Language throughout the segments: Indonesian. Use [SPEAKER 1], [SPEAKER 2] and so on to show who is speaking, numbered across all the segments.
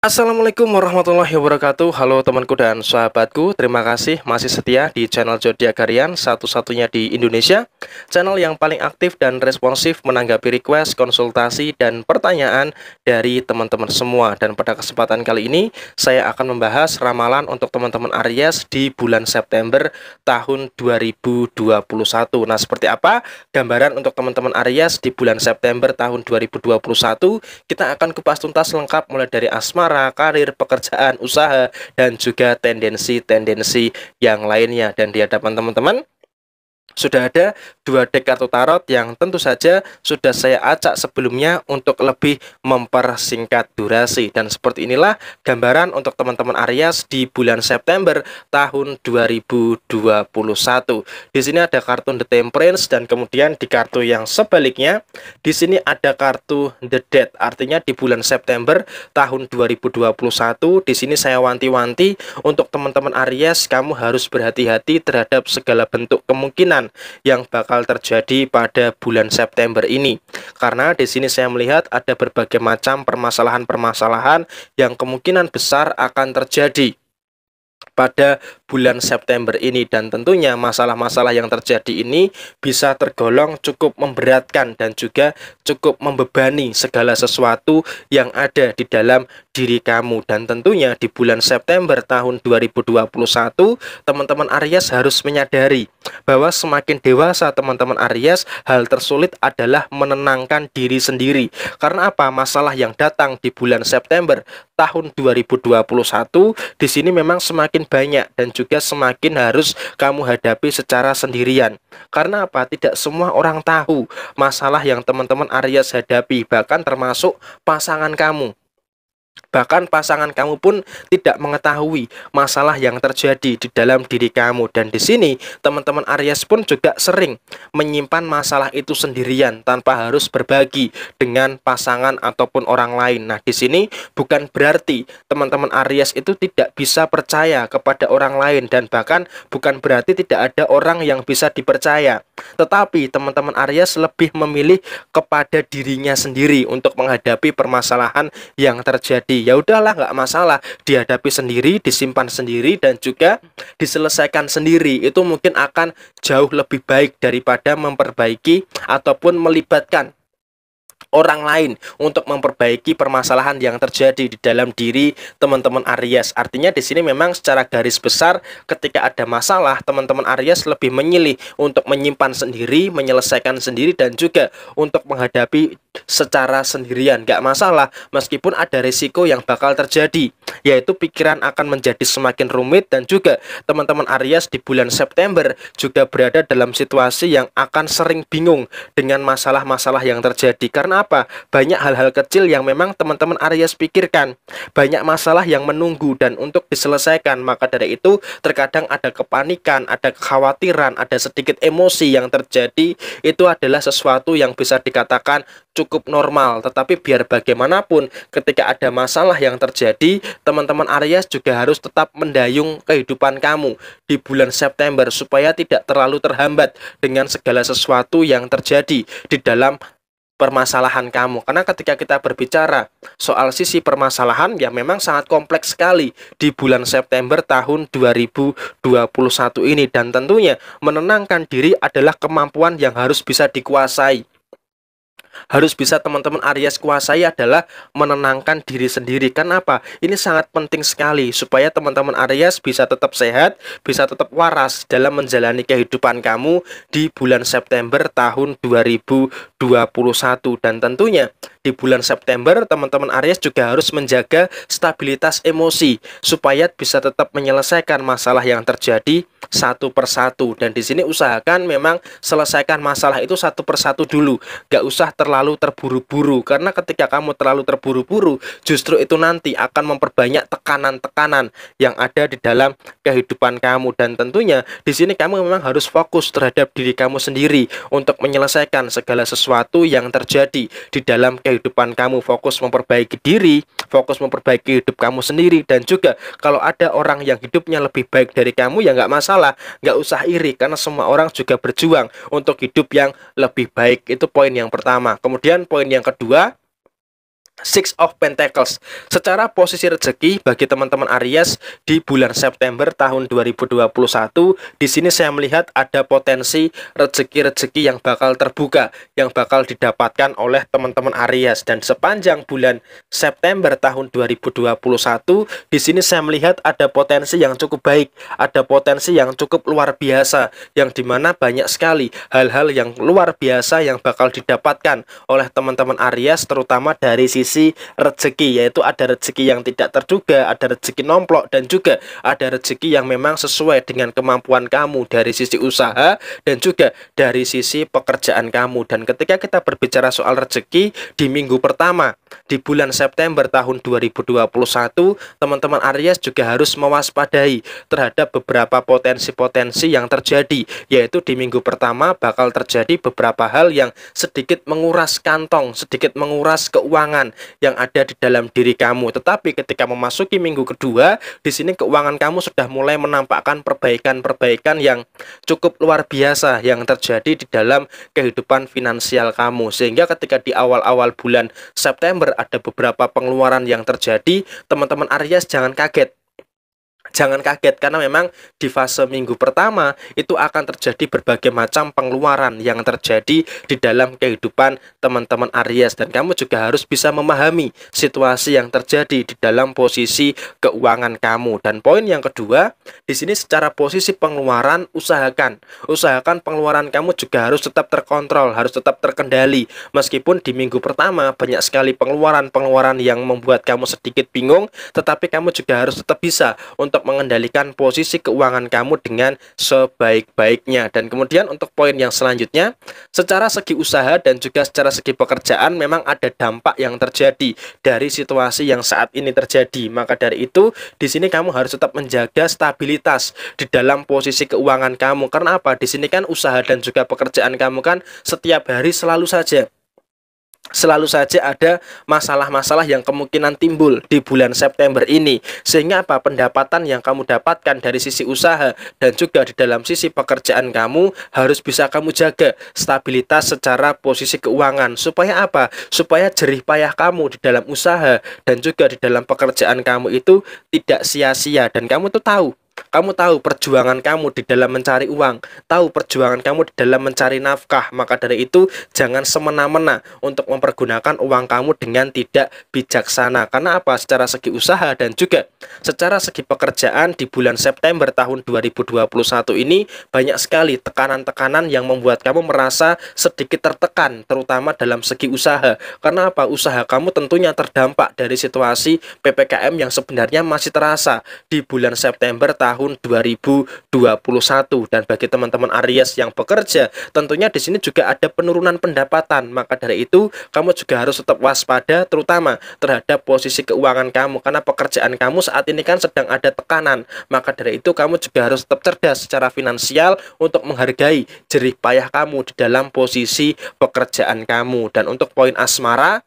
[SPEAKER 1] Assalamualaikum warahmatullahi wabarakatuh Halo temanku dan sahabatku Terima kasih masih setia di channel Zodiak Harian Satu-satunya di Indonesia Channel yang paling aktif dan responsif menanggapi request, konsultasi, dan pertanyaan dari teman-teman semua. Dan pada kesempatan kali ini, saya akan membahas ramalan untuk teman-teman Aries di bulan September tahun 2021. Nah, seperti apa gambaran untuk teman-teman Aries di bulan September tahun 2021? Kita akan kupas tuntas lengkap mulai dari asmara, karir, pekerjaan, usaha, dan juga tendensi-tendensi yang lainnya. Dan di hadapan teman-teman, sudah ada dua deck kartu tarot yang tentu saja sudah saya acak sebelumnya untuk lebih mempersingkat durasi dan seperti inilah gambaran untuk teman-teman Aries di bulan September tahun 2021. Di sini ada kartu The Temperance dan kemudian di kartu yang sebaliknya di sini ada kartu The Dead. Artinya di bulan September tahun 2021 di sini saya wanti-wanti untuk teman-teman Aries kamu harus berhati-hati terhadap segala bentuk kemungkinan kemungkinan yang bakal terjadi pada bulan September ini. Karena di sini saya melihat ada berbagai macam permasalahan-permasalahan yang kemungkinan besar akan terjadi pada bulan September ini dan tentunya masalah-masalah yang terjadi ini bisa tergolong cukup memberatkan dan juga cukup membebani segala sesuatu yang ada di dalam diri kamu dan tentunya di bulan September tahun 2021 teman-teman Aries harus menyadari bahwa semakin dewasa teman-teman Aries hal tersulit adalah menenangkan diri sendiri karena apa masalah yang datang di bulan September tahun 2021 di sini memang semakin banyak dan juga semakin harus kamu hadapi secara sendirian. Karena apa? Tidak semua orang tahu masalah yang teman-teman Aries hadapi, bahkan termasuk pasangan kamu bahkan pasangan kamu pun tidak mengetahui masalah yang terjadi di dalam diri kamu dan di sini teman-teman Aries pun juga sering menyimpan masalah itu sendirian tanpa harus berbagi dengan pasangan ataupun orang lain. Nah, di sini bukan berarti teman-teman Aries itu tidak bisa percaya kepada orang lain dan bahkan bukan berarti tidak ada orang yang bisa dipercaya. Tetapi teman-teman Aries lebih memilih kepada dirinya sendiri untuk menghadapi permasalahan yang terjadi ya udahlah nggak masalah dihadapi sendiri disimpan sendiri dan juga diselesaikan sendiri itu mungkin akan jauh lebih baik daripada memperbaiki ataupun melibatkan orang lain untuk memperbaiki permasalahan yang terjadi di dalam diri teman-teman Aries. Artinya di sini memang secara garis besar ketika ada masalah teman-teman Aries lebih menyilih untuk menyimpan sendiri, menyelesaikan sendiri dan juga untuk menghadapi secara sendirian gak masalah meskipun ada risiko yang bakal terjadi yaitu pikiran akan menjadi semakin rumit dan juga teman-teman Aries di bulan September juga berada dalam situasi yang akan sering bingung dengan masalah-masalah yang terjadi karena apa? Banyak hal-hal kecil yang memang teman-teman Aries pikirkan. Banyak masalah yang menunggu dan untuk diselesaikan. Maka dari itu terkadang ada kepanikan, ada kekhawatiran, ada sedikit emosi yang terjadi. Itu adalah sesuatu yang bisa dikatakan cukup normal. Tetapi biar bagaimanapun ketika ada masalah yang terjadi, teman-teman Aries juga harus tetap mendayung kehidupan kamu di bulan September supaya tidak terlalu terhambat dengan segala sesuatu yang terjadi di dalam permasalahan kamu. Karena ketika kita berbicara soal sisi permasalahan ya memang sangat kompleks sekali di bulan September tahun 2021 ini dan tentunya menenangkan diri adalah kemampuan yang harus bisa dikuasai harus bisa teman-teman Aries kuasai adalah menenangkan diri sendiri. Kenapa? Ini sangat penting sekali supaya teman-teman Aries bisa tetap sehat, bisa tetap waras dalam menjalani kehidupan kamu di bulan September tahun 2021 dan tentunya di bulan September teman-teman Aries juga harus menjaga stabilitas emosi supaya bisa tetap menyelesaikan masalah yang terjadi satu persatu dan di sini usahakan memang selesaikan masalah itu satu persatu dulu gak usah terlalu terburu-buru karena ketika kamu terlalu terburu-buru justru itu nanti akan memperbanyak tekanan-tekanan yang ada di dalam kehidupan kamu dan tentunya di sini kamu memang harus fokus terhadap diri kamu sendiri untuk menyelesaikan segala sesuatu yang terjadi di dalam kehidupan kehidupan kamu, fokus memperbaiki diri, fokus memperbaiki hidup kamu sendiri dan juga kalau ada orang yang hidupnya lebih baik dari kamu ya nggak masalah, nggak usah iri karena semua orang juga berjuang untuk hidup yang lebih baik. Itu poin yang pertama. Kemudian poin yang kedua, Six of Pentacles secara posisi rezeki bagi teman-teman Aries di bulan September tahun 2021 di sini saya melihat ada potensi rezeki-rezeki yang bakal terbuka yang bakal didapatkan oleh teman-teman Aries dan sepanjang bulan September tahun 2021 di sini saya melihat ada potensi yang cukup baik ada potensi yang cukup luar biasa yang dimana banyak sekali hal-hal yang luar biasa yang bakal didapatkan oleh teman-teman Aries terutama dari sisi sisi rezeki yaitu ada rezeki yang tidak terduga, ada rezeki nomplok dan juga ada rezeki yang memang sesuai dengan kemampuan kamu dari sisi usaha dan juga dari sisi pekerjaan kamu. Dan ketika kita berbicara soal rezeki di minggu pertama di bulan September tahun 2021, teman-teman Aries juga harus mewaspadai terhadap beberapa potensi-potensi yang terjadi yaitu di minggu pertama bakal terjadi beberapa hal yang sedikit menguras kantong, sedikit menguras keuangan yang ada di dalam diri kamu. Tetapi ketika memasuki minggu kedua, di sini keuangan kamu sudah mulai menampakkan perbaikan-perbaikan yang cukup luar biasa yang terjadi di dalam kehidupan finansial kamu. Sehingga ketika di awal-awal bulan September ada beberapa pengeluaran yang terjadi, teman-teman Aries jangan kaget Jangan kaget karena memang di fase minggu pertama itu akan terjadi berbagai macam pengeluaran yang terjadi di dalam kehidupan teman-teman Aries dan kamu juga harus bisa memahami situasi yang terjadi di dalam posisi keuangan kamu. Dan poin yang kedua, di sini secara posisi pengeluaran usahakan. Usahakan pengeluaran kamu juga harus tetap terkontrol, harus tetap terkendali. Meskipun di minggu pertama banyak sekali pengeluaran-pengeluaran yang membuat kamu sedikit bingung, tetapi kamu juga harus tetap bisa untuk untuk mengendalikan posisi keuangan kamu dengan sebaik-baiknya. Dan kemudian untuk poin yang selanjutnya, secara segi usaha dan juga secara segi pekerjaan memang ada dampak yang terjadi dari situasi yang saat ini terjadi. Maka dari itu, di sini kamu harus tetap menjaga stabilitas di dalam posisi keuangan kamu. Karena apa? Di sini kan usaha dan juga pekerjaan kamu kan setiap hari selalu saja selalu saja ada masalah-masalah yang kemungkinan timbul di bulan September ini sehingga apa pendapatan yang kamu dapatkan dari sisi usaha dan juga di dalam sisi pekerjaan kamu harus bisa kamu jaga stabilitas secara posisi keuangan supaya apa supaya jerih payah kamu di dalam usaha dan juga di dalam pekerjaan kamu itu tidak sia-sia dan kamu tuh tahu kamu tahu perjuangan kamu di dalam mencari uang, tahu perjuangan kamu di dalam mencari nafkah. Maka dari itu, jangan semena-mena untuk mempergunakan uang kamu dengan tidak bijaksana. Karena apa? Secara segi usaha dan juga secara segi pekerjaan di bulan September tahun 2021 ini banyak sekali tekanan-tekanan yang membuat kamu merasa sedikit tertekan, terutama dalam segi usaha. Karena apa? Usaha kamu tentunya terdampak dari situasi PPKM yang sebenarnya masih terasa di bulan September tahun tahun 2021 dan bagi teman-teman Aries yang bekerja tentunya di sini juga ada penurunan pendapatan maka dari itu kamu juga harus tetap waspada terutama terhadap posisi keuangan kamu karena pekerjaan kamu saat ini kan sedang ada tekanan maka dari itu kamu juga harus tetap cerdas secara finansial untuk menghargai jerih payah kamu di dalam posisi pekerjaan kamu dan untuk poin asmara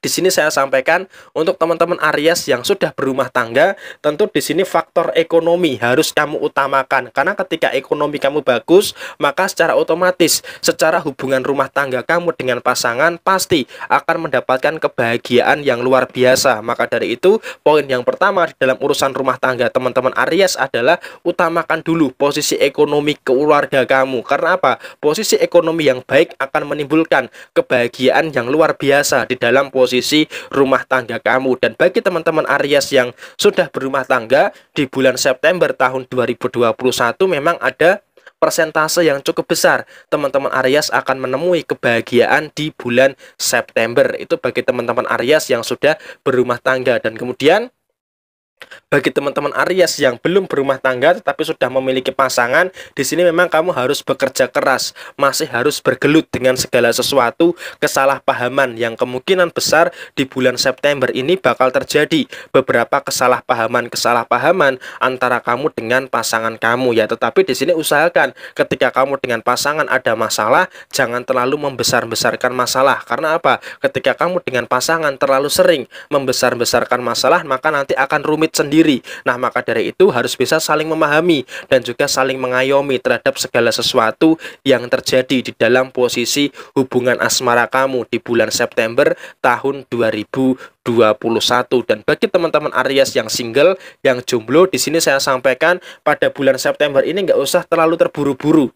[SPEAKER 1] di sini saya sampaikan untuk teman-teman Aries yang sudah berumah tangga, tentu di sini faktor ekonomi harus kamu utamakan karena ketika ekonomi kamu bagus, maka secara otomatis secara hubungan rumah tangga kamu dengan pasangan pasti akan mendapatkan kebahagiaan yang luar biasa. Maka dari itu, poin yang pertama di dalam urusan rumah tangga teman-teman Aries adalah utamakan dulu posisi ekonomi keluarga kamu. Karena apa? Posisi ekonomi yang baik akan menimbulkan kebahagiaan yang luar biasa di dalam posisi posisi rumah tangga kamu dan bagi teman-teman Aries yang sudah berumah tangga di bulan September tahun 2021 memang ada persentase yang cukup besar teman-teman Aries akan menemui kebahagiaan di bulan September itu bagi teman-teman Aries yang sudah berumah tangga dan kemudian bagi teman-teman Aries yang belum berumah tangga tetapi sudah memiliki pasangan, di sini memang kamu harus bekerja keras, masih harus bergelut dengan segala sesuatu kesalahpahaman yang kemungkinan besar di bulan September ini bakal terjadi. Beberapa kesalahpahaman-kesalahpahaman antara kamu dengan pasangan kamu ya, tetapi di sini usahakan ketika kamu dengan pasangan ada masalah, jangan terlalu membesar-besarkan masalah. Karena apa? Ketika kamu dengan pasangan terlalu sering membesar-besarkan masalah, maka nanti akan rumit sulit sendiri. Nah, maka dari itu harus bisa saling memahami dan juga saling mengayomi terhadap segala sesuatu yang terjadi di dalam posisi hubungan asmara kamu di bulan September tahun 2021 dan bagi teman-teman Aries yang single yang jomblo di sini saya sampaikan pada bulan September ini nggak usah terlalu terburu-buru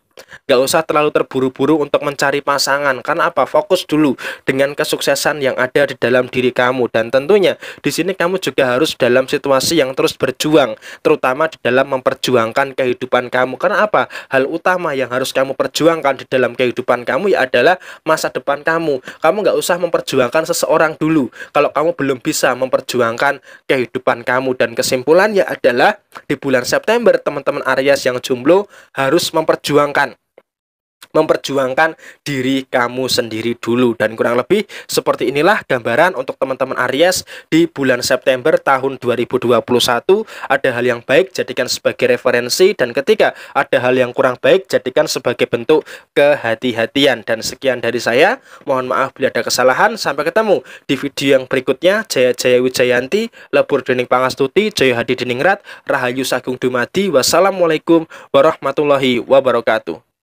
[SPEAKER 1] Gak usah terlalu terburu-buru untuk mencari pasangan Karena apa? Fokus dulu dengan kesuksesan yang ada di dalam diri kamu Dan tentunya di sini kamu juga harus dalam situasi yang terus berjuang Terutama di dalam memperjuangkan kehidupan kamu Karena apa? Hal utama yang harus kamu perjuangkan di dalam kehidupan kamu ya adalah masa depan kamu Kamu gak usah memperjuangkan seseorang dulu Kalau kamu belum bisa memperjuangkan kehidupan kamu Dan kesimpulannya adalah di bulan September teman-teman Aries yang jomblo harus memperjuangkan memperjuangkan diri kamu sendiri dulu dan kurang lebih seperti inilah gambaran untuk teman-teman Aries di bulan September tahun 2021 ada hal yang baik jadikan sebagai referensi dan ketika ada hal yang kurang baik jadikan sebagai bentuk kehati-hatian dan sekian dari saya mohon maaf bila ada kesalahan sampai ketemu di video yang berikutnya Jaya Jaya Wijayanti Lebur Dening Pangastuti Jaya Hadi Deningrat Rahayu Sagung Dumadi Wassalamualaikum warahmatullahi wabarakatuh